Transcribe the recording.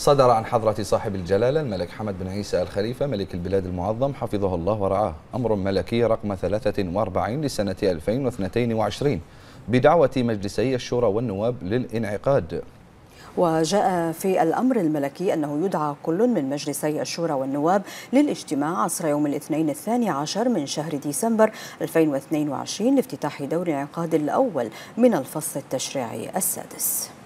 صدر عن حضرة صاحب الجلالة الملك حمد بن عيسى الخليفة ملك البلاد المعظم حفظه الله ورعاه أمر ملكي رقم 43 لسنة 2022 بدعوة مجلسي الشورى والنواب للانعقاد وجاء في الأمر الملكي أنه يدعى كل من مجلسي الشورى والنواب للاجتماع عصر يوم الاثنين الثاني عشر من شهر ديسمبر 2022 لافتتاح دور انعقاد الأول من الفصل التشريعي السادس